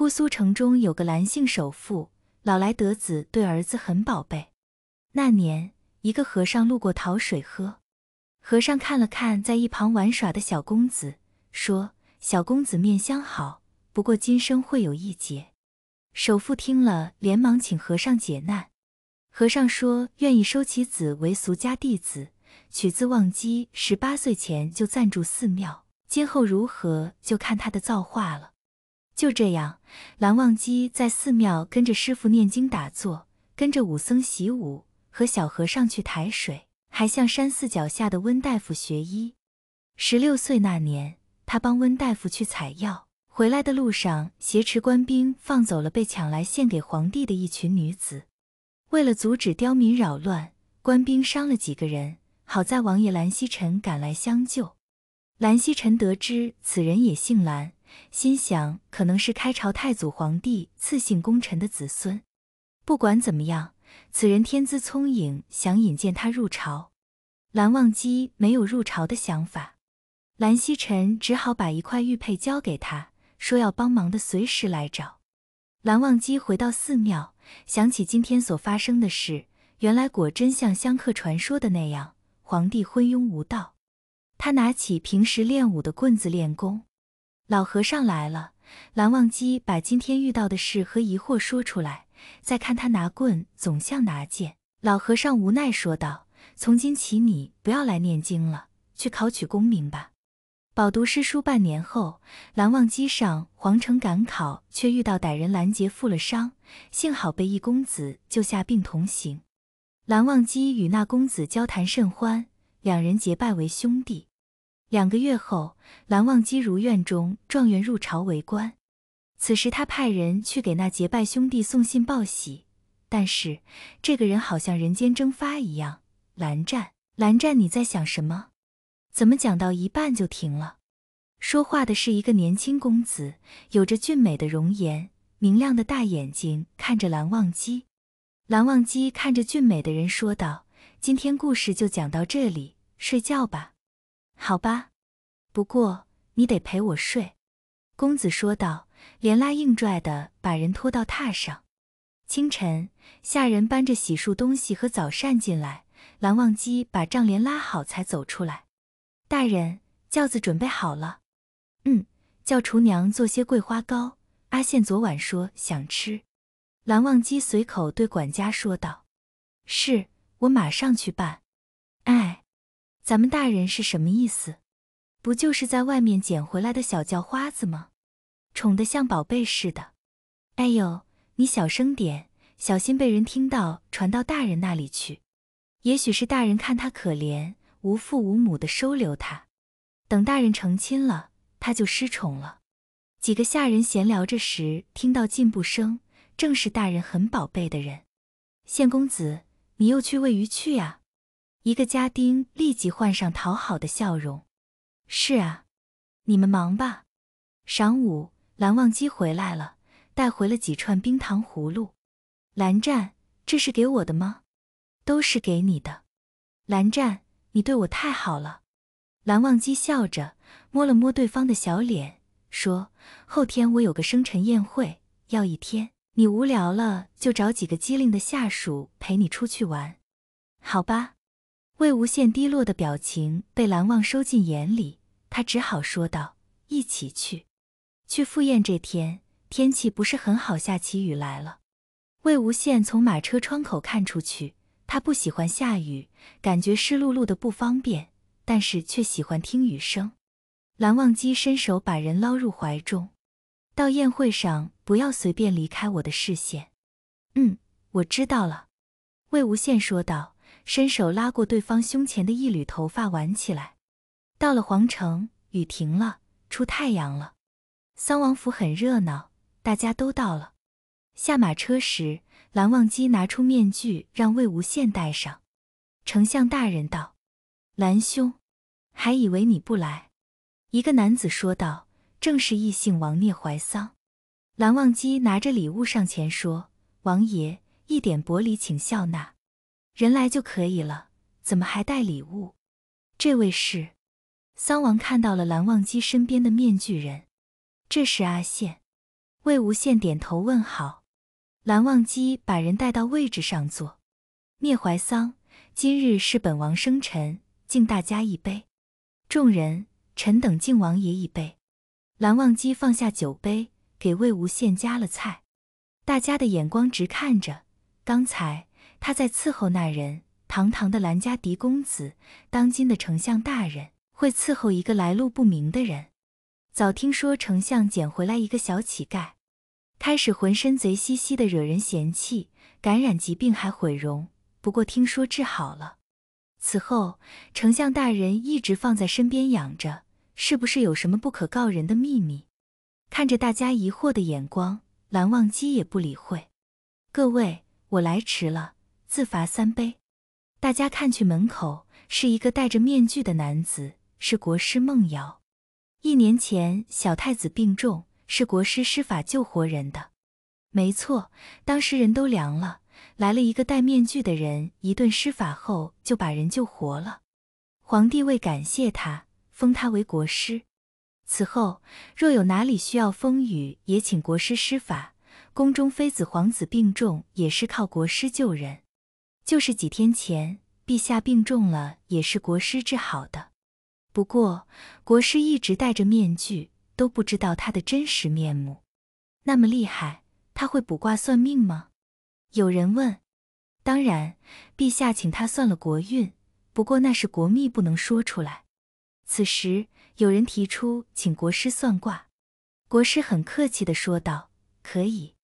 姑苏城中有个蓝姓首富，老来得子，对儿子很宝贝。那年，一个和尚路过讨水喝，和尚看了看在一旁玩耍的小公子，说：“小公子面相好，不过今生会有一劫。”首富听了，连忙请和尚解难。和尚说：“愿意收其子为俗家弟子，取自忘机。十八岁前就暂住寺庙，今后如何，就看他的造化了。”就这样，蓝忘机在寺庙跟着师傅念经打坐，跟着武僧习武，和小和尚去抬水，还向山寺脚下的温大夫学医。十六岁那年，他帮温大夫去采药，回来的路上挟持官兵，放走了被抢来献给皇帝的一群女子。为了阻止刁民扰乱，官兵伤了几个人。好在王爷蓝曦臣赶来相救。蓝曦臣得知此人也姓蓝。心想，可能是开朝太祖皇帝赐姓功臣的子孙。不管怎么样，此人天资聪颖，想引荐他入朝。蓝忘机没有入朝的想法，蓝曦臣只好把一块玉佩交给他，说要帮忙的随时来找。蓝忘机回到寺庙，想起今天所发生的事，原来果真像香客传说的那样，皇帝昏庸无道。他拿起平时练武的棍子练功。老和尚来了，蓝忘机把今天遇到的事和疑惑说出来。再看他拿棍，总像拿剑。老和尚无奈说道：“从今起，你不要来念经了，去考取功名吧。”饱读诗书半年后，蓝忘机上皇城赶考，却遇到歹人拦截，负了伤。幸好被一公子救下，并同行。蓝忘机与那公子交谈甚欢，两人结拜为兄弟。两个月后，蓝忘机如愿中状元入朝为官。此时，他派人去给那结拜兄弟送信报喜，但是这个人好像人间蒸发一样。蓝湛，蓝湛，你在想什么？怎么讲到一半就停了？说话的是一个年轻公子，有着俊美的容颜，明亮的大眼睛看着蓝忘机。蓝忘机看着俊美的人说道：“今天故事就讲到这里，睡觉吧。”好吧，不过你得陪我睡。”公子说道，连拉硬拽的把人拖到榻上。清晨，下人搬着洗漱东西和早膳进来，蓝忘机把帐帘拉好才走出来。大人，轿子准备好了。嗯，叫厨娘做些桂花糕。阿羡昨晚说想吃。蓝忘机随口对管家说道：“是我马上去办。”哎。咱们大人是什么意思？不就是在外面捡回来的小叫花子吗？宠得像宝贝似的。哎呦，你小声点，小心被人听到传到大人那里去。也许是大人看他可怜，无父无母的收留他。等大人成亲了，他就失宠了。几个下人闲聊着时，听到进步声，正是大人很宝贝的人。县公子，你又去喂鱼去呀？一个家丁立即换上讨好的笑容。是啊，你们忙吧。晌午，蓝忘机回来了，带回了几串冰糖葫芦。蓝湛，这是给我的吗？都是给你的。蓝湛，你对我太好了。蓝忘机笑着摸了摸对方的小脸，说：“后天我有个生辰宴会，要一天。你无聊了，就找几个机灵的下属陪你出去玩，好吧？”魏无羡低落的表情被蓝忘收进眼里，他只好说道：“一起去，去赴宴。”这天天气不是很好，下起雨来了。魏无羡从马车窗口看出去，他不喜欢下雨，感觉湿漉漉的不方便，但是却喜欢听雨声。蓝忘机伸手把人捞入怀中：“到宴会上不要随便离开我的视线。”“嗯，我知道了。”魏无羡说道。伸手拉过对方胸前的一缕头发挽起来。到了皇城，雨停了，出太阳了。桑王府很热闹，大家都到了。下马车时，蓝忘机拿出面具让魏无羡戴上。丞相大人道：“蓝兄，还以为你不来。”一个男子说道：“正是异姓王聂怀桑。”蓝忘机拿着礼物上前说：“王爷，一点薄礼，请笑纳。”人来就可以了，怎么还带礼物？这位是桑王，看到了蓝忘机身边的面具人，这是阿羡。魏无羡点头问好。蓝忘机把人带到位置上坐。聂怀桑，今日是本王生辰，敬大家一杯。众人，臣等敬王爷一杯。蓝忘机放下酒杯，给魏无羡夹了菜。大家的眼光直看着刚才。他在伺候那人，堂堂的兰家嫡公子，当今的丞相大人会伺候一个来路不明的人？早听说丞相捡回来一个小乞丐，开始浑身贼兮兮的，惹人嫌弃，感染疾病还毁容。不过听说治好了，此后丞相大人一直放在身边养着，是不是有什么不可告人的秘密？看着大家疑惑的眼光，蓝忘机也不理会。各位，我来迟了。自罚三杯，大家看去门口是一个戴着面具的男子，是国师孟瑶。一年前小太子病重，是国师施法救活人的。没错，当时人都凉了，来了一个戴面具的人，一顿施法后就把人救活了。皇帝为感谢他，封他为国师。此后若有哪里需要风雨，也请国师施法。宫中妃子、皇子病重，也是靠国师救人。就是几天前，陛下病重了，也是国师治好的。不过国师一直戴着面具，都不知道他的真实面目。那么厉害，他会卜卦算命吗？有人问。当然，陛下请他算了国运，不过那是国密，不能说出来。此时有人提出请国师算卦，国师很客气地说道：“可以。”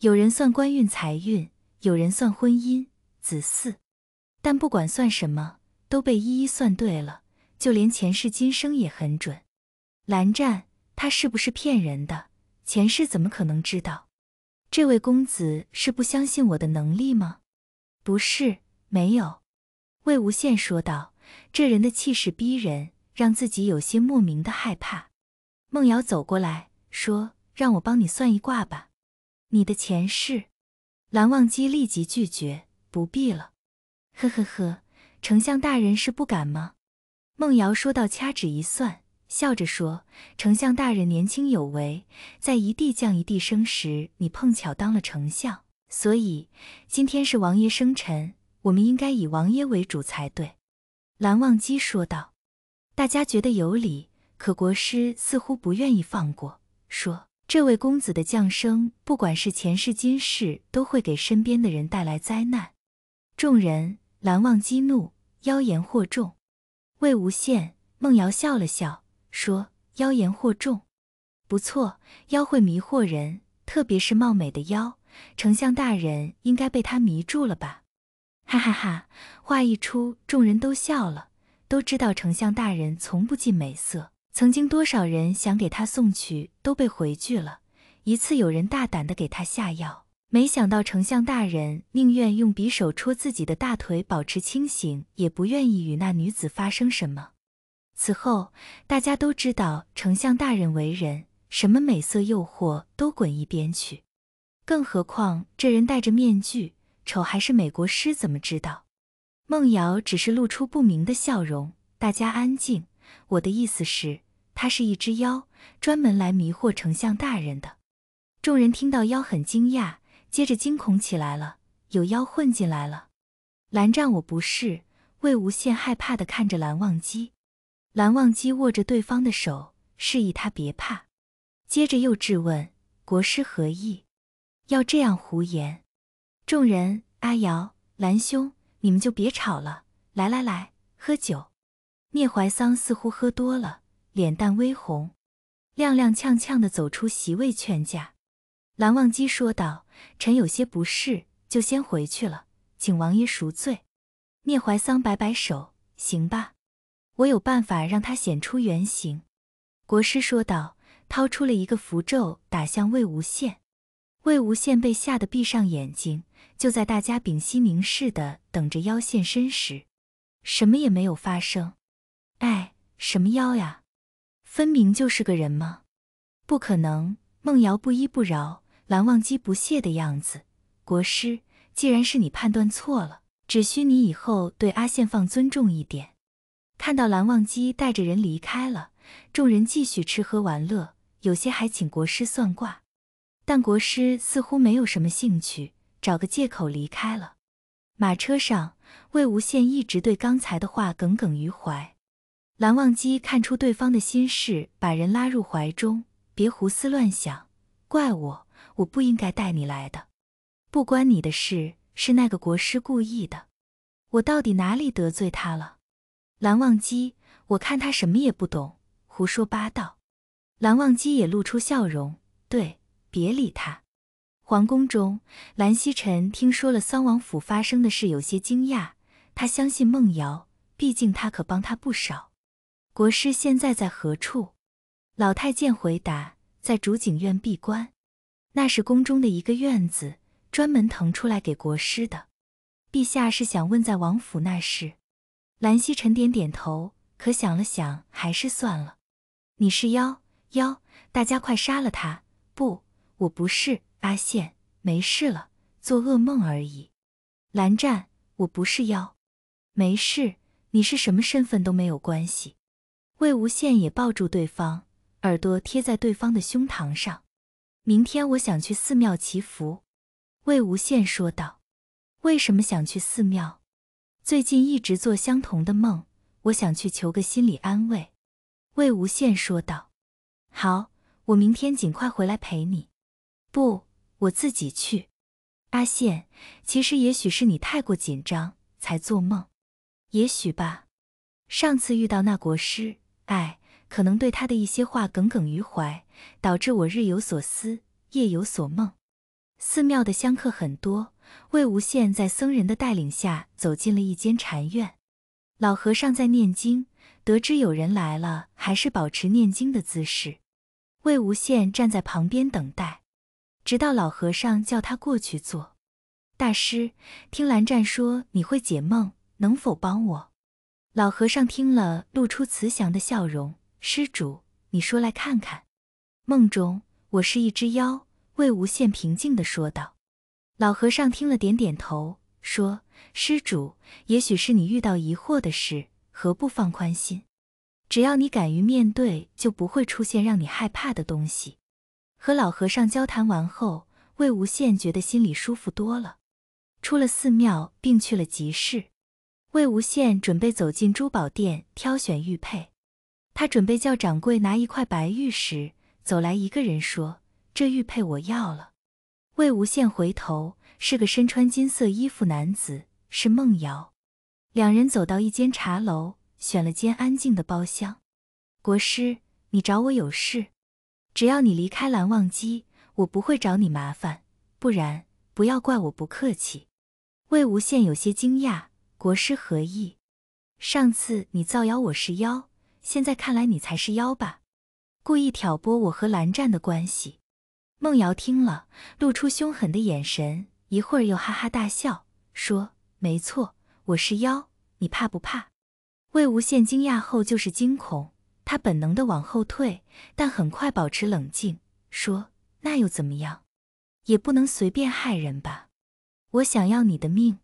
有人算官运财运，有人算婚姻。子嗣，但不管算什么都被一一算对了，就连前世今生也很准。蓝湛，他是不是骗人的？前世怎么可能知道？这位公子是不相信我的能力吗？不是，没有。魏无羡说道：“这人的气势逼人，让自己有些莫名的害怕。”孟瑶走过来说：“让我帮你算一卦吧，你的前世。”蓝忘机立即拒绝。不必了，呵呵呵，丞相大人是不敢吗？孟瑶说道，掐指一算，笑着说：“丞相大人年轻有为，在一地降一地生时，你碰巧当了丞相，所以今天是王爷生辰，我们应该以王爷为主才对。”蓝忘机说道：“大家觉得有理，可国师似乎不愿意放过，说这位公子的降生，不管是前世今世，都会给身边的人带来灾难。”众人，蓝忘机怒，妖言惑众。魏无羡、孟瑶笑了笑，说：“妖言惑众，不错，妖会迷惑人，特别是貌美的妖。丞相大人应该被他迷住了吧？”哈哈哈，话一出，众人都笑了，都知道丞相大人从不近美色，曾经多少人想给他送去，都被回拒了。一次，有人大胆的给他下药。没想到丞相大人宁愿用匕首戳自己的大腿保持清醒，也不愿意与那女子发生什么。此后，大家都知道丞相大人为人，什么美色诱惑都滚一边去。更何况这人戴着面具，丑还是美，国师怎么知道？孟瑶只是露出不明的笑容。大家安静，我的意思是，他是一只妖，专门来迷惑丞相大人的。众人听到妖很惊讶。接着惊恐起来了，有妖混进来了。蓝湛，我不是。魏无羡害怕的看着蓝忘机，蓝忘机握着对方的手，示意他别怕。接着又质问国师何意，要这样胡言。众人，阿瑶，蓝兄，你们就别吵了。来来来，喝酒。聂怀桑似乎喝多了，脸蛋微红，踉踉跄跄的走出席位劝架。蓝忘机说道：“臣有些不适，就先回去了，请王爷赎罪。”聂怀桑摆摆手：“行吧，我有办法让他显出原形。”国师说道，掏出了一个符咒，打向魏无羡。魏无羡被吓得闭上眼睛。就在大家屏息凝视的等着妖现身时，什么也没有发生。哎，什么妖呀？分明就是个人吗？不可能！孟瑶不依不饶。蓝忘机不屑的样子。国师，既然是你判断错了，只需你以后对阿羡放尊重一点。看到蓝忘机带着人离开了，众人继续吃喝玩乐，有些还请国师算卦，但国师似乎没有什么兴趣，找个借口离开了。马车上，魏无羡一直对刚才的话耿耿于怀。蓝忘机看出对方的心事，把人拉入怀中：“别胡思乱想，怪我。”我不应该带你来的，不关你的事，是那个国师故意的。我到底哪里得罪他了？蓝忘机，我看他什么也不懂，胡说八道。蓝忘机也露出笑容，对，别理他。皇宫中，蓝曦臣听说了三王府发生的事，有些惊讶。他相信梦瑶，毕竟他可帮他不少。国师现在在何处？老太监回答，在竹景院闭关。那是宫中的一个院子，专门腾出来给国师的。陛下是想问在王府那事？蓝曦臣点点头，可想了想，还是算了。你是妖妖，大家快杀了他！不，我不是阿羡，没事了，做噩梦而已。蓝湛，我不是妖，没事，你是什么身份都没有关系。魏无羡也抱住对方，耳朵贴在对方的胸膛上。明天我想去寺庙祈福，魏无羡说道。为什么想去寺庙？最近一直做相同的梦，我想去求个心理安慰。魏无羡说道。好，我明天尽快回来陪你。不，我自己去。阿羡，其实也许是你太过紧张才做梦。也许吧。上次遇到那国师，哎。可能对他的一些话耿耿于怀，导致我日有所思，夜有所梦。寺庙的香客很多，魏无羡在僧人的带领下走进了一间禅院。老和尚在念经，得知有人来了，还是保持念经的姿势。魏无羡站在旁边等待，直到老和尚叫他过去坐。大师，听蓝湛说你会解梦，能否帮我？老和尚听了，露出慈祥的笑容。施主，你说来看看。梦中我是一只妖。”魏无羡平静地说道。老和尚听了，点点头，说：“施主，也许是你遇到疑惑的事，何不放宽心？只要你敢于面对，就不会出现让你害怕的东西。”和老和尚交谈完后，魏无羡觉得心里舒服多了。出了寺庙，并去了集市。魏无羡准备走进珠宝店挑选玉佩。他准备叫掌柜拿一块白玉时，走来一个人说：“这玉佩我要了。”魏无羡回头，是个身穿金色衣服男子，是孟瑶。两人走到一间茶楼，选了间安静的包厢。国师，你找我有事？只要你离开蓝忘机，我不会找你麻烦，不然不要怪我不客气。魏无羡有些惊讶：“国师何意？上次你造谣我是妖。”现在看来你才是妖吧，故意挑拨我和蓝湛的关系。孟瑶听了，露出凶狠的眼神，一会儿又哈哈大笑，说：“没错，我是妖，你怕不怕？”魏无羡惊讶后就是惊恐，他本能的往后退，但很快保持冷静，说：“那又怎么样？也不能随便害人吧。我想要你的命，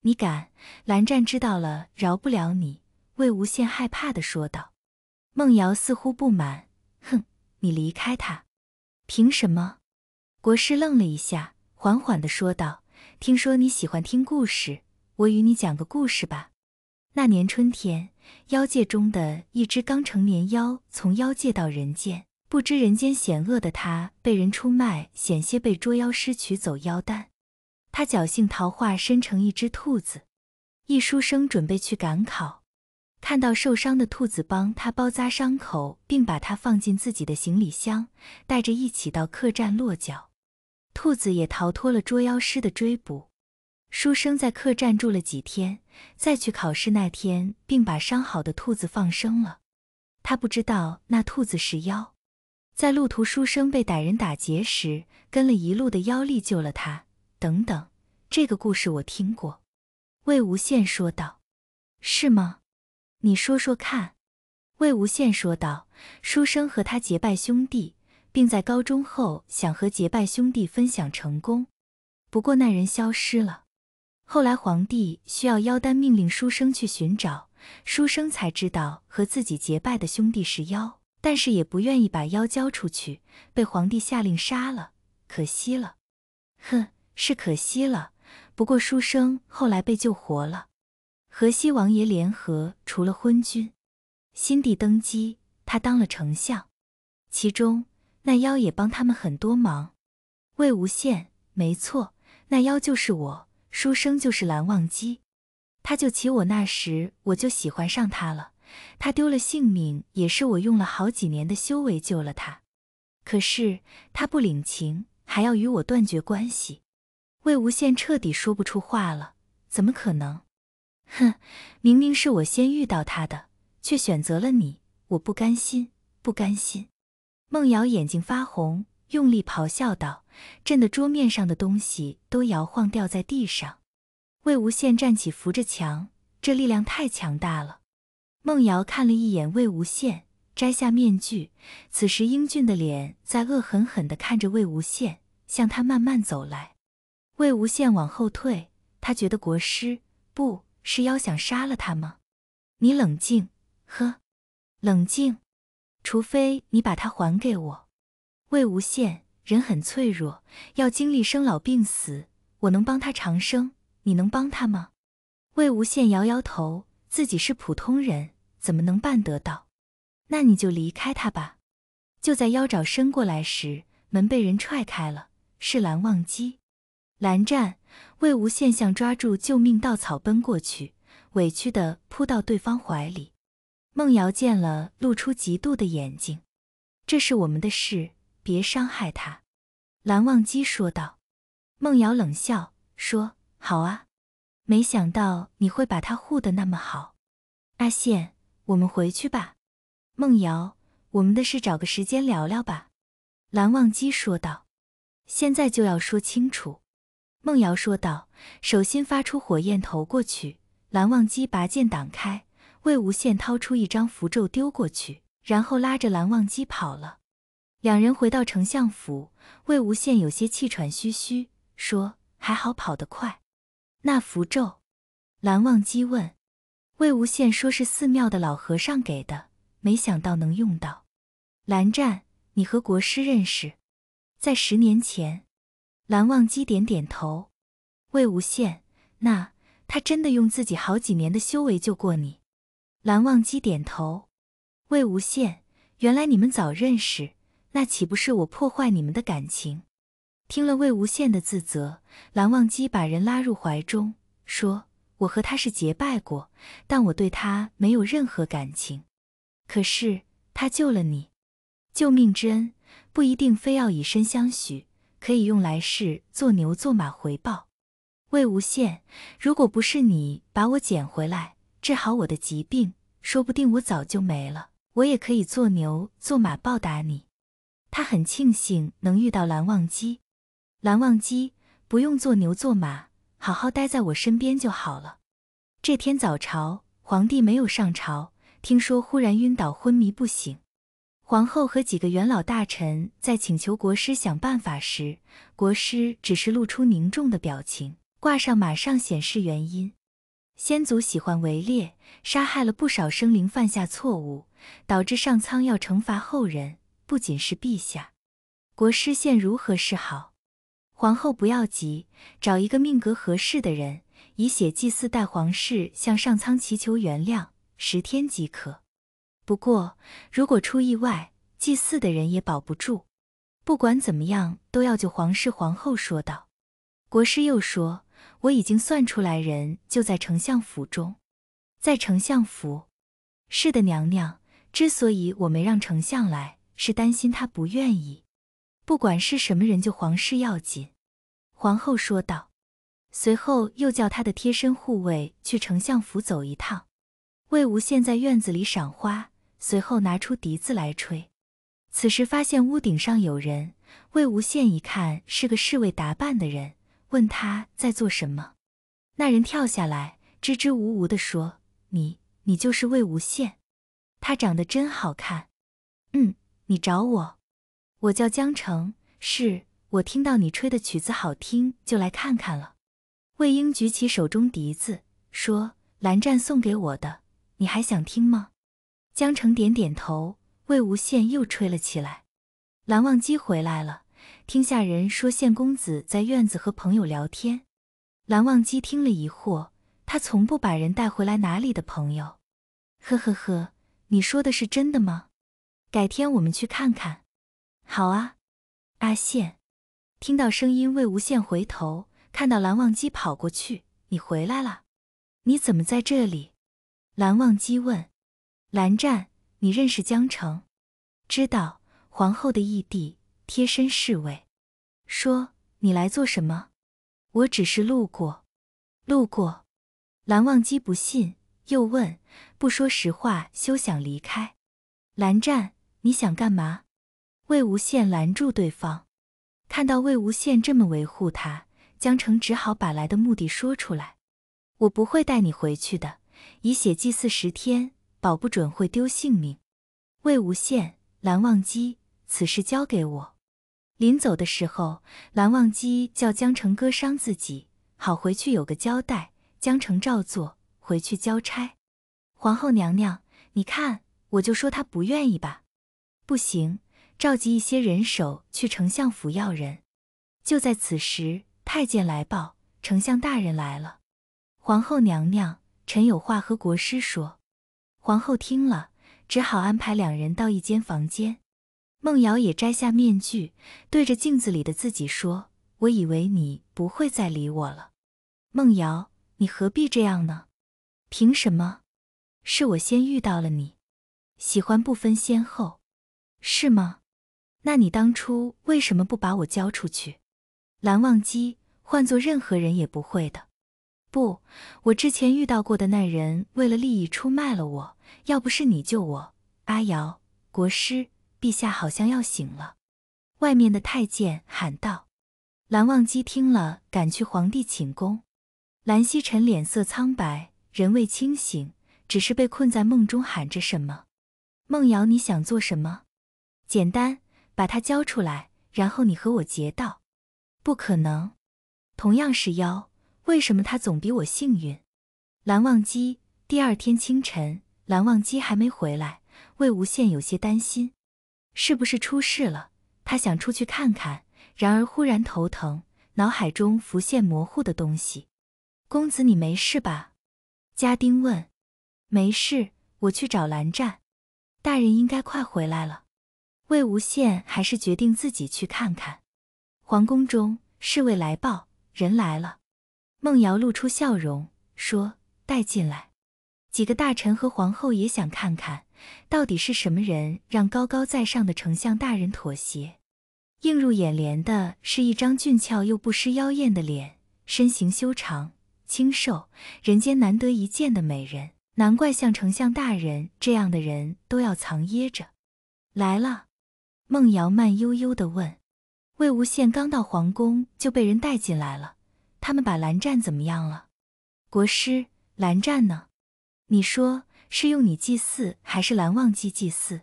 你敢？”蓝湛知道了，饶不了你。魏无羡害怕的说道。孟瑶似乎不满，哼，你离开他，凭什么？国师愣了一下，缓缓的说道：“听说你喜欢听故事，我与你讲个故事吧。那年春天，妖界中的一只刚成年妖从妖界到人间，不知人间险恶的他被人出卖，险些被捉妖师取走妖丹。他侥幸逃化，身成一只兔子。一书生准备去赶考。”看到受伤的兔子，帮他包扎伤口，并把它放进自己的行李箱，带着一起到客栈落脚。兔子也逃脱了捉妖师的追捕。书生在客栈住了几天，再去考试那天，并把伤好的兔子放生了。他不知道那兔子是妖。在路途，书生被歹人打劫时，跟了一路的妖力救了他。等等，这个故事我听过。魏无羡说道：“是吗？”你说说看，魏无羡说道：“书生和他结拜兄弟，并在高中后想和结拜兄弟分享成功，不过那人消失了。后来皇帝需要妖丹，命令书生去寻找，书生才知道和自己结拜的兄弟是妖，但是也不愿意把妖交出去，被皇帝下令杀了，可惜了。哼，是可惜了。不过书生后来被救活了。”河西王爷联合，除了昏君，新帝登基，他当了丞相。其中，那妖也帮他们很多忙。魏无羡，没错，那妖就是我，书生就是蓝忘机。他救起我那时，我就喜欢上他了。他丢了性命，也是我用了好几年的修为救了他。可是他不领情，还要与我断绝关系。魏无羡彻底说不出话了。怎么可能？哼，明明是我先遇到他的，却选择了你，我不甘心，不甘心！梦瑶眼睛发红，用力咆哮道，震得桌面上的东西都摇晃掉在地上。魏无羡站起，扶着墙，这力量太强大了。梦瑶看了一眼魏无羡，摘下面具，此时英俊的脸在恶狠狠地看着魏无羡，向他慢慢走来。魏无羡往后退，他觉得国师不。是妖想杀了他吗？你冷静，呵，冷静。除非你把他还给我。魏无羡，人很脆弱，要经历生老病死。我能帮他长生，你能帮他吗？魏无羡摇摇头，自己是普通人，怎么能办得到？那你就离开他吧。就在妖爪伸过来时，门被人踹开了，是蓝忘机、蓝湛。魏无羡像抓住救命稻草奔过去，委屈的扑到对方怀里。孟瑶见了，露出嫉妒的眼睛。这是我们的事，别伤害他。蓝忘机说道。孟瑶冷笑说：“好啊，没想到你会把他护的那么好。”阿羡，我们回去吧。孟瑶，我们的事找个时间聊聊吧。蓝忘机说道。现在就要说清楚。孟瑶说道：“手心发出火焰投过去。”蓝忘机拔剑挡开，魏无羡掏出一张符咒丢过去，然后拉着蓝忘机跑了。两人回到丞相府，魏无羡有些气喘吁吁，说：“还好跑得快。”那符咒，蓝忘机问魏无羡：“说是寺庙的老和尚给的，没想到能用到。”蓝湛，你和国师认识，在十年前。蓝忘机点点头，魏无羡，那他真的用自己好几年的修为救过你？蓝忘机点头，魏无羡，原来你们早认识，那岂不是我破坏你们的感情？听了魏无羡的自责，蓝忘机把人拉入怀中，说：“我和他是结拜过，但我对他没有任何感情。可是他救了你，救命之恩不一定非要以身相许。”可以用来是做牛做马回报。魏无羡，如果不是你把我捡回来，治好我的疾病，说不定我早就没了。我也可以做牛做马报答你。他很庆幸能遇到蓝忘机。蓝忘机，不用做牛做马，好好待在我身边就好了。这天早朝，皇帝没有上朝，听说忽然晕倒，昏迷不醒。皇后和几个元老大臣在请求国师想办法时，国师只是露出凝重的表情，挂上马上显示原因。先祖喜欢围猎，杀害了不少生灵，犯下错误，导致上苍要惩罚后人，不仅是陛下。国师现如何是好？皇后不要急，找一个命格合适的人，以血祭祀代皇室向上苍祈求原谅，十天即可。不过，如果出意外，祭祀的人也保不住。不管怎么样，都要救皇室。皇后说道。国师又说：“我已经算出来，人就在丞相府中。”在丞相府？是的，娘娘。之所以我没让丞相来，是担心他不愿意。不管是什么人，救皇室要紧。皇后说道。随后又叫他的贴身护卫去丞相府走一趟。魏无羡在院子里赏花。随后拿出笛子来吹，此时发现屋顶上有人。魏无羡一看是个侍卫打扮的人，问他在做什么。那人跳下来，支支吾吾地说：“你，你就是魏无羡？他长得真好看。”“嗯，你找我？我叫江澄，是我听到你吹的曲子好听，就来看看了。”魏婴举起手中笛子，说：“蓝湛送给我的，你还想听吗？”江澄点点头，魏无羡又吹了起来。蓝忘机回来了，听下人说，现公子在院子和朋友聊天。蓝忘机听了疑惑，他从不把人带回来哪里的朋友。呵呵呵，你说的是真的吗？改天我们去看看。好啊，阿羡。听到声音，魏无羡回头，看到蓝忘机跑过去。你回来了？你怎么在这里？蓝忘机问。蓝湛，你认识江澄，知道皇后的义弟贴身侍卫，说你来做什么？我只是路过，路过。蓝忘机不信，又问：不说实话，休想离开。蓝湛，你想干嘛？魏无羡拦住对方，看到魏无羡这么维护他，江澄只好把来的目的说出来：我不会带你回去的，以血祭祀十天。保不准会丢性命。魏无羡、蓝忘机，此事交给我。临走的时候，蓝忘机叫江澄割伤自己，好回去有个交代。江澄照做，回去交差。皇后娘娘，你看，我就说他不愿意吧。不行，召集一些人手去丞相府要人。就在此时，太监来报，丞相大人来了。皇后娘娘，臣有话和国师说。皇后听了，只好安排两人到一间房间。梦瑶也摘下面具，对着镜子里的自己说：“我以为你不会再理我了。”梦瑶，你何必这样呢？凭什么？是我先遇到了你，喜欢不分先后，是吗？那你当初为什么不把我交出去？蓝忘机，换做任何人也不会的。不，我之前遇到过的那人为了利益出卖了我。要不是你救我，阿瑶，国师，陛下好像要醒了。外面的太监喊道：“蓝忘机，听了，赶去皇帝寝宫。”蓝曦臣脸色苍白，人未清醒，只是被困在梦中喊着什么：“梦瑶，你想做什么？简单，把他交出来，然后你和我结道。”不可能，同样是妖。为什么他总比我幸运？蓝忘机。第二天清晨，蓝忘机还没回来，魏无羡有些担心，是不是出事了？他想出去看看，然而忽然头疼，脑海中浮现模糊的东西。公子，你没事吧？家丁问。没事，我去找蓝湛。大人应该快回来了。魏无羡还是决定自己去看看。皇宫中，侍卫来报，人来了。孟瑶露出笑容说：“带进来。”几个大臣和皇后也想看看，到底是什么人让高高在上的丞相大人妥协。映入眼帘的是一张俊俏又不失妖艳的脸，身形修长、清瘦，人间难得一见的美人。难怪像丞相大人这样的人都要藏掖着。来了，孟瑶慢悠悠的问：“魏无羡刚到皇宫就被人带进来了？”他们把蓝湛怎么样了？国师，蓝湛呢？你说是用你祭祀，还是蓝忘机祭祀？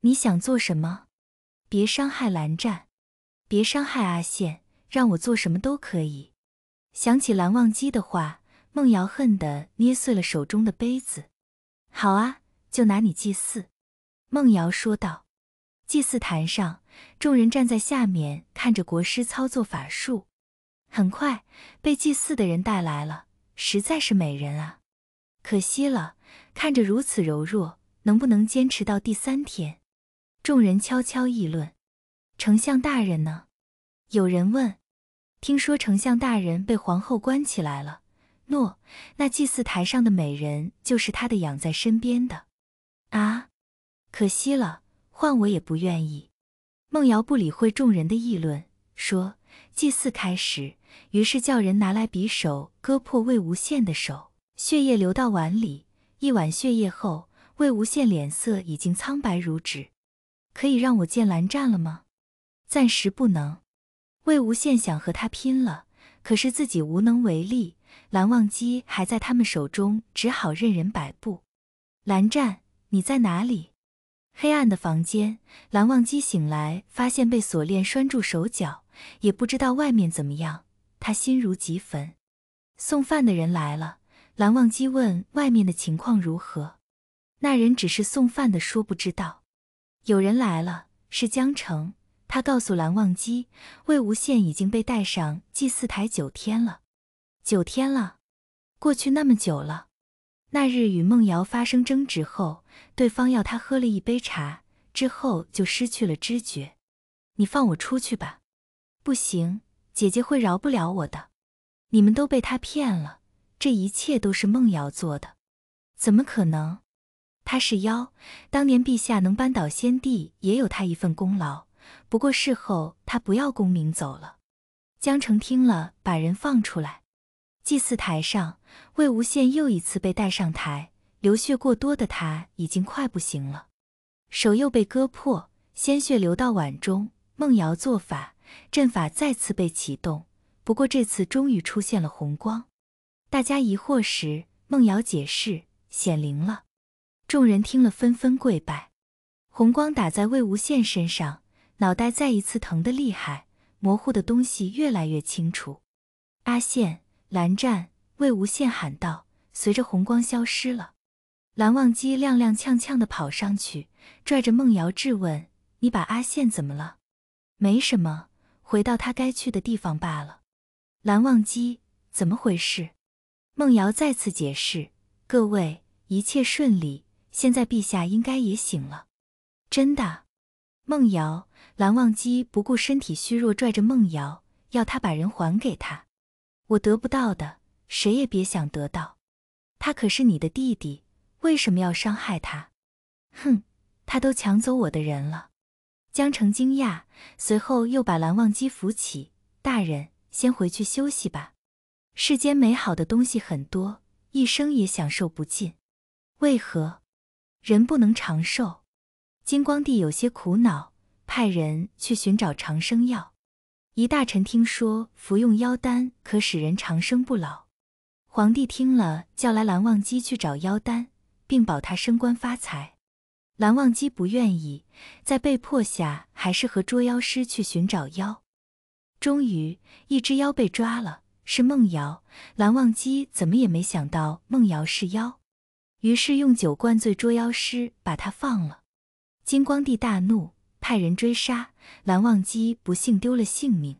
你想做什么？别伤害蓝湛，别伤害阿羡，让我做什么都可以。想起蓝忘机的话，孟瑶恨得捏碎了手中的杯子。好啊，就拿你祭祀。孟瑶说道。祭祀坛上，众人站在下面看着国师操作法术。很快被祭祀的人带来了，实在是美人啊，可惜了。看着如此柔弱，能不能坚持到第三天？众人悄悄议论：“丞相大人呢？”有人问：“听说丞相大人被皇后关起来了？”“诺，那祭祀台上的美人就是他的养在身边的。”啊，可惜了，换我也不愿意。孟瑶不理会众人的议论，说。祭祀开始，于是叫人拿来匕首，割破魏无羡的手，血液流到碗里，一碗血液后，魏无羡脸色已经苍白如纸。可以让我见蓝湛了吗？暂时不能。魏无羡想和他拼了，可是自己无能为力，蓝忘机还在他们手中，只好任人摆布。蓝湛，你在哪里？黑暗的房间，蓝忘机醒来，发现被锁链拴住手脚。也不知道外面怎么样，他心如急焚。送饭的人来了，蓝忘机问外面的情况如何。那人只是送饭的，说不知道。有人来了，是江澄。他告诉蓝忘机，魏无羡已经被带上祭祀台九天了。九天了，过去那么久了。那日与梦瑶发生争执后，对方要他喝了一杯茶，之后就失去了知觉。你放我出去吧。不行，姐姐会饶不了我的。你们都被他骗了，这一切都是梦瑶做的。怎么可能？他是妖。当年陛下能扳倒先帝，也有他一份功劳。不过事后他不要功名走了。江澄听了，把人放出来。祭祀台上，魏无羡又一次被带上台。流血过多的他已经快不行了，手又被割破，鲜血流到碗中。梦瑶做法。阵法再次被启动，不过这次终于出现了红光。大家疑惑时，梦瑶解释：“显灵了。”众人听了，纷纷跪拜。红光打在魏无羡身上，脑袋再一次疼得厉害，模糊的东西越来越清楚。阿羡、蓝湛、魏无羡喊道：“随着红光消失了。”蓝忘机踉踉跄跄地跑上去，拽着梦瑶质问：“你把阿羡怎么了？”“没什么。”回到他该去的地方罢了。蓝忘机，怎么回事？梦瑶再次解释，各位一切顺利，现在陛下应该也醒了。真的？梦瑶，蓝忘机不顾身体虚弱，拽着梦瑶，要他把人还给他。我得不到的，谁也别想得到。他可是你的弟弟，为什么要伤害他？哼，他都抢走我的人了。江澄惊讶，随后又把蓝忘机扶起。大人，先回去休息吧。世间美好的东西很多，一生也享受不尽。为何人不能长寿？金光帝有些苦恼，派人去寻找长生药。一大臣听说服用妖丹可使人长生不老，皇帝听了，叫来蓝忘机去找妖丹，并保他升官发财。蓝忘机不愿意，在被迫下，还是和捉妖师去寻找妖。终于，一只妖被抓了，是梦瑶。蓝忘机怎么也没想到梦瑶是妖，于是用酒灌醉捉妖师，把他放了。金光帝大怒，派人追杀蓝忘机，不幸丢了性命。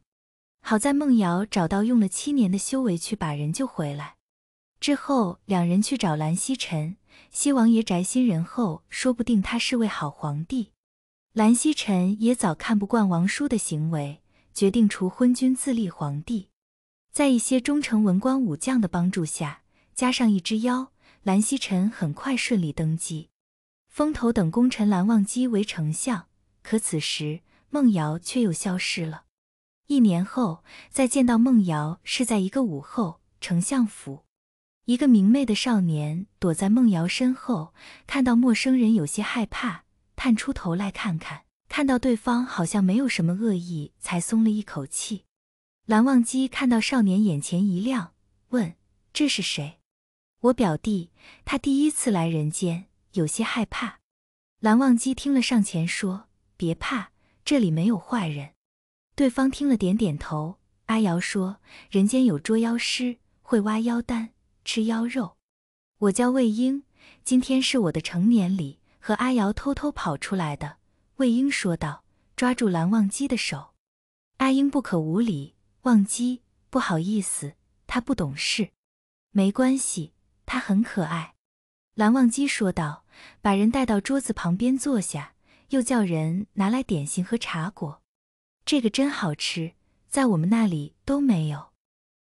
好在梦瑶找到用了七年的修为去把人救回来。之后，两人去找蓝曦臣。西王爷宅心仁厚，说不定他是位好皇帝。蓝曦臣也早看不惯王叔的行为，决定除昏君，自立皇帝。在一些忠诚文官武将的帮助下，加上一只妖，蓝曦臣很快顺利登基，封头等功臣蓝忘机为丞相。可此时，孟瑶却又消失了。一年后，再见到孟瑶是在一个午后，丞相府。一个明媚的少年躲在孟瑶身后，看到陌生人有些害怕，探出头来看看，看到对方好像没有什么恶意，才松了一口气。蓝忘机看到少年眼前一亮，问：“这是谁？”“我表弟，他第一次来人间，有些害怕。”蓝忘机听了上前说：“别怕，这里没有坏人。”对方听了点点头。阿瑶说：“人间有捉妖师，会挖妖丹。”吃腰肉，我叫魏婴，今天是我的成年礼，和阿瑶偷偷跑出来的。”魏婴说道，抓住蓝忘机的手，“阿婴不可无礼。”忘机，不好意思，他不懂事，没关系，他很可爱。”蓝忘机说道，把人带到桌子旁边坐下，又叫人拿来点心和茶果，“这个真好吃，在我们那里都没有，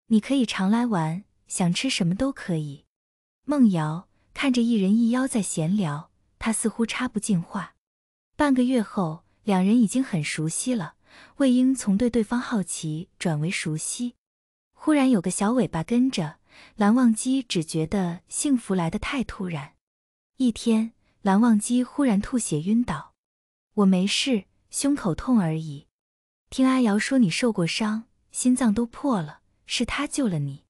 你可以常来玩。”想吃什么都可以。梦瑶看着一人一妖在闲聊，她似乎插不进话。半个月后，两人已经很熟悉了。魏婴从对对方好奇转为熟悉。忽然有个小尾巴跟着蓝忘机，只觉得幸福来得太突然。一天，蓝忘机忽然吐血晕倒。我没事，胸口痛而已。听阿瑶说你受过伤，心脏都破了，是他救了你。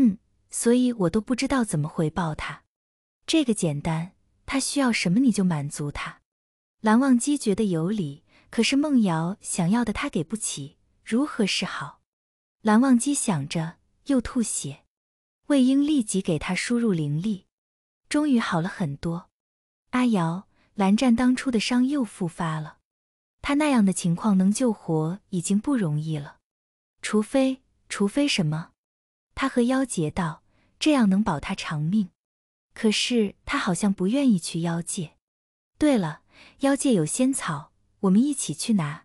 嗯，所以我都不知道怎么回报他。这个简单，他需要什么你就满足他。蓝忘机觉得有理，可是梦瑶想要的他给不起，如何是好？蓝忘机想着，又吐血。魏婴立即给他输入灵力，终于好了很多。阿瑶，蓝湛当初的伤又复发了，他那样的情况能救活已经不容易了，除非，除非什么？他和妖结道，这样能保他长命。可是他好像不愿意去妖界。对了，妖界有仙草，我们一起去拿。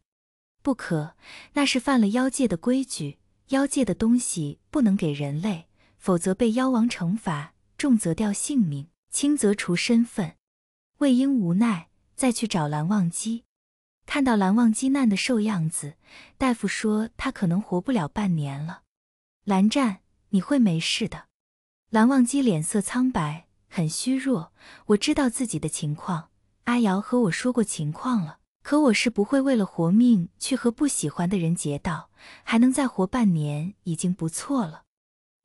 不可，那是犯了妖界的规矩，妖界的东西不能给人类，否则被妖王惩罚，重则掉性命，轻则除身份。魏婴无奈，再去找蓝忘机。看到蓝忘机难的瘦样子，大夫说他可能活不了半年了。蓝湛。你会没事的，蓝忘机脸色苍白，很虚弱。我知道自己的情况，阿瑶和我说过情况了。可我是不会为了活命去和不喜欢的人结道，还能再活半年已经不错了。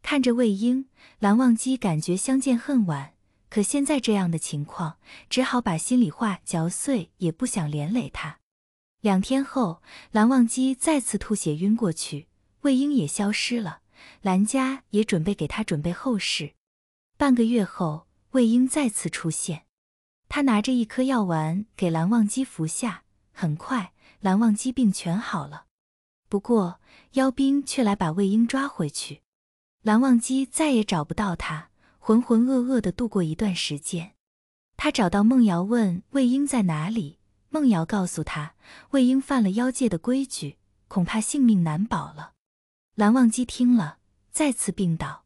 看着魏婴，蓝忘机感觉相见恨晚，可现在这样的情况，只好把心里话嚼碎，也不想连累他。两天后，蓝忘机再次吐血晕过去，魏婴也消失了。兰家也准备给他准备后事。半个月后，魏婴再次出现，他拿着一颗药丸给蓝忘机服下，很快蓝忘机病全好了。不过，妖兵却来把魏婴抓回去，蓝忘机再也找不到他，浑浑噩噩的度过一段时间。他找到孟瑶问魏婴在哪里，孟瑶告诉他魏婴犯了妖界的规矩，恐怕性命难保了。蓝忘机听了，再次病倒。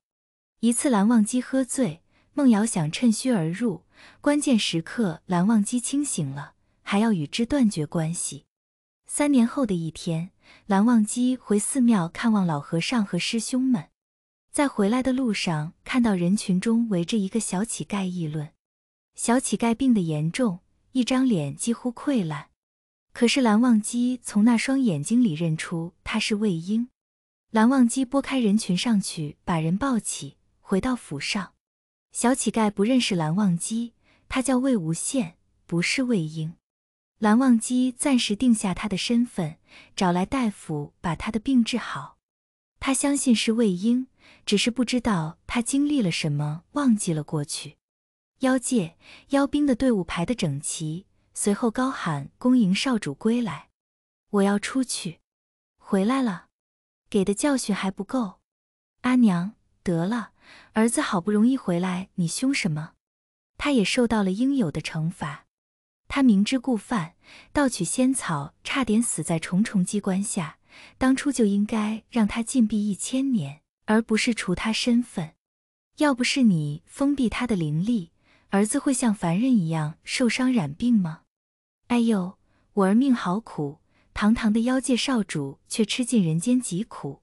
一次，蓝忘机喝醉，孟瑶想趁虚而入。关键时刻，蓝忘机清醒了，还要与之断绝关系。三年后的一天，蓝忘机回寺庙看望老和尚和师兄们，在回来的路上，看到人群中围着一个小乞丐议论。小乞丐病得严重，一张脸几乎溃烂，可是蓝忘机从那双眼睛里认出他是魏婴。蓝忘机拨开人群上去，把人抱起，回到府上。小乞丐不认识蓝忘机，他叫魏无羡，不是魏婴。蓝忘机暂时定下他的身份，找来大夫把他的病治好。他相信是魏婴，只是不知道他经历了什么，忘记了过去。妖界妖兵的队伍排得整齐，随后高喊：“恭迎少主归来！”我要出去。回来了。给的教训还不够，阿娘得了，儿子好不容易回来，你凶什么？他也受到了应有的惩罚。他明知故犯，盗取仙草，差点死在重重机关下。当初就应该让他禁闭一千年，而不是除他身份。要不是你封闭他的灵力，儿子会像凡人一样受伤染病吗？哎呦，我儿命好苦。堂堂的妖界少主却吃尽人间疾苦，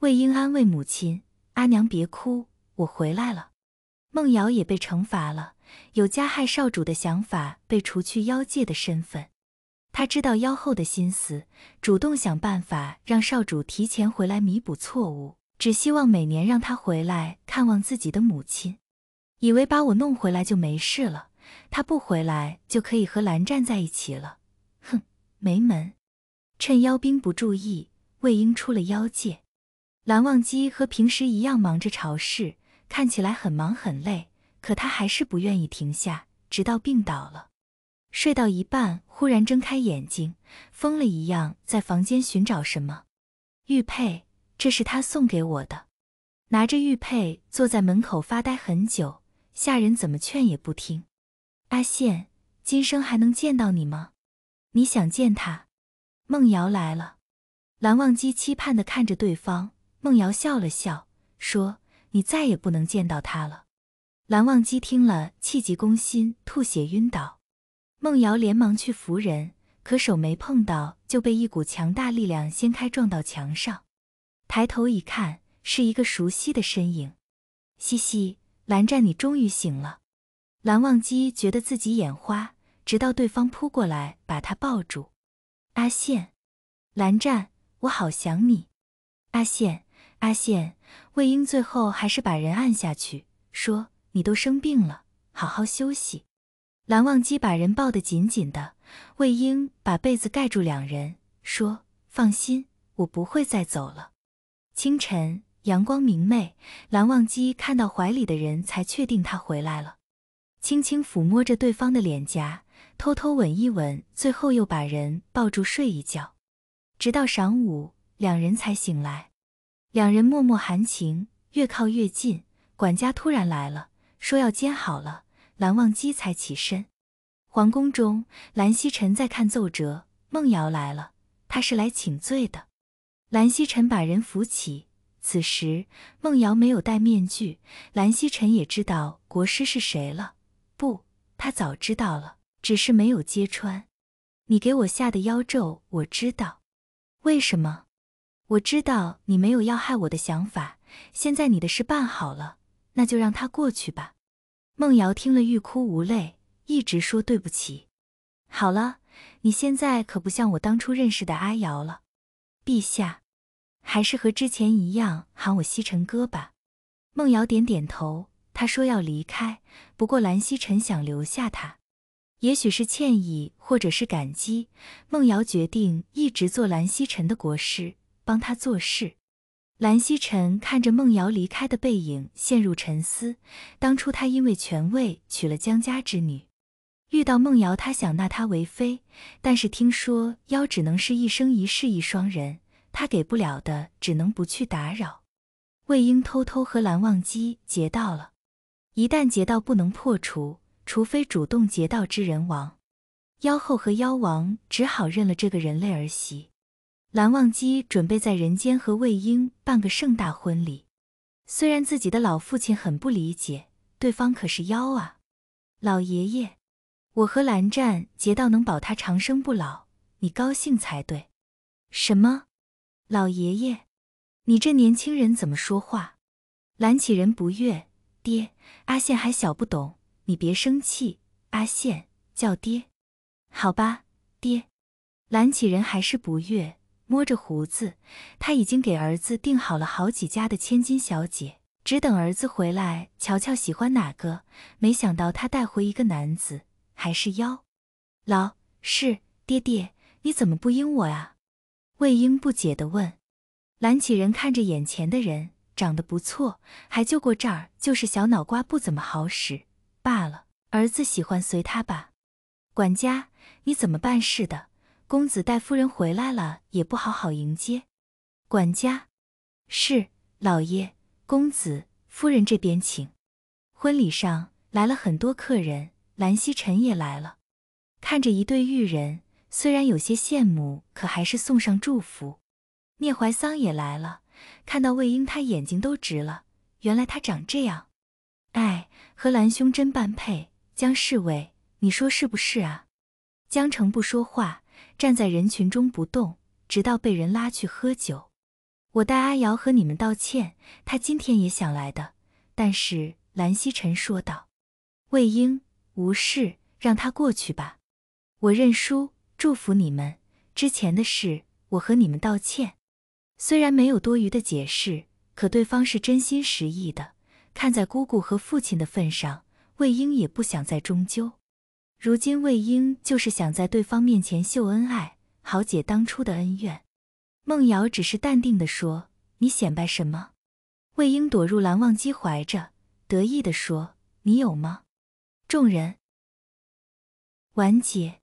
魏婴安慰母亲：“阿娘别哭，我回来了。”梦瑶也被惩罚了，有加害少主的想法被除去妖界的身份。他知道妖后的心思，主动想办法让少主提前回来弥补错误，只希望每年让他回来看望自己的母亲。以为把我弄回来就没事了，他不回来就可以和蓝湛在一起了。哼，没门！趁妖兵不注意，魏婴出了妖界。蓝忘机和平时一样忙着朝事，看起来很忙很累，可他还是不愿意停下，直到病倒了。睡到一半，忽然睁开眼睛，疯了一样在房间寻找什么。玉佩，这是他送给我的。拿着玉佩，坐在门口发呆很久，下人怎么劝也不听。阿羡，今生还能见到你吗？你想见他？孟瑶来了，蓝忘机期盼的看着对方。孟瑶笑了笑，说：“你再也不能见到他了。”蓝忘机听了，气急攻心，吐血晕倒。孟瑶连忙去扶人，可手没碰到，就被一股强大力量掀开，撞到墙上。抬头一看，是一个熟悉的身影。嘻嘻，蓝湛，你终于醒了。蓝忘机觉得自己眼花，直到对方扑过来把他抱住。阿羡，蓝湛，我好想你。阿羡，阿羡，魏婴最后还是把人按下去，说：“你都生病了，好好休息。”蓝忘机把人抱得紧紧的，魏婴把被子盖住两人，说：“放心，我不会再走了。”清晨，阳光明媚，蓝忘机看到怀里的人，才确定他回来了，轻轻抚摸着对方的脸颊。偷偷吻一吻，最后又把人抱住睡一觉，直到晌午，两人才醒来。两人脉脉含情，越靠越近。管家突然来了，说要煎好了，蓝忘机才起身。皇宫中，蓝曦臣在看奏折，孟瑶来了，他是来请罪的。蓝曦臣把人扶起。此时，孟瑶没有戴面具，蓝曦臣也知道国师是谁了。不，他早知道了。只是没有揭穿，你给我下的妖咒我知道。为什么？我知道你没有要害我的想法。现在你的事办好了，那就让它过去吧。孟瑶听了欲哭无泪，一直说对不起。好了，你现在可不像我当初认识的阿瑶了。陛下，还是和之前一样喊我西沉哥吧。孟瑶点点头，他说要离开，不过蓝曦臣想留下他。也许是歉意，或者是感激，孟瑶决定一直做蓝曦臣的国师，帮他做事。蓝曦臣看着孟瑶离开的背影，陷入沉思。当初他因为权位娶了江家之女，遇到孟瑶，他想纳她为妃，但是听说妖只能是一生一世一双人，他给不了的，只能不去打扰。魏婴偷偷和蓝忘机结道了，一旦结道不能破除。除非主动劫道之人亡，妖后和妖王只好认了这个人类儿媳。蓝忘机准备在人间和魏婴办个盛大婚礼，虽然自己的老父亲很不理解，对方可是妖啊。老爷爷，我和蓝湛劫道能保他长生不老，你高兴才对。什么？老爷爷，你这年轻人怎么说话？蓝启人不悦，爹，阿羡还小，不懂。你别生气，阿羡叫爹，好吧，爹。蓝启仁还是不悦，摸着胡子，他已经给儿子定好了好几家的千金小姐，只等儿子回来瞧瞧喜欢哪个。没想到他带回一个男子，还是妖。老是爹爹，你怎么不应我啊？魏婴不解地问。蓝启仁看着眼前的人，长得不错，还救过这儿，就是小脑瓜不怎么好使。罢了，儿子喜欢随他吧。管家，你怎么办事的？公子带夫人回来了，也不好好迎接。管家，是老爷、公子、夫人这边请。婚礼上来了很多客人，兰溪晨也来了。看着一对玉人，虽然有些羡慕，可还是送上祝福。聂怀桑也来了，看到魏婴，他眼睛都直了。原来他长这样。和兰兄真般配，江侍卫，你说是不是啊？江澄不说话，站在人群中不动，直到被人拉去喝酒。我代阿瑶和你们道歉，他今天也想来的。但是兰曦晨说道：“魏婴，无事，让他过去吧。我认输，祝福你们。之前的事，我和你们道歉。虽然没有多余的解释，可对方是真心实意的。”看在姑姑和父亲的份上，魏婴也不想再终究。如今魏婴就是想在对方面前秀恩爱，好解当初的恩怨。孟瑶只是淡定地说：“你显摆什么？”魏婴躲入蓝忘机怀着，得意地说：“你有吗？”众人，完结。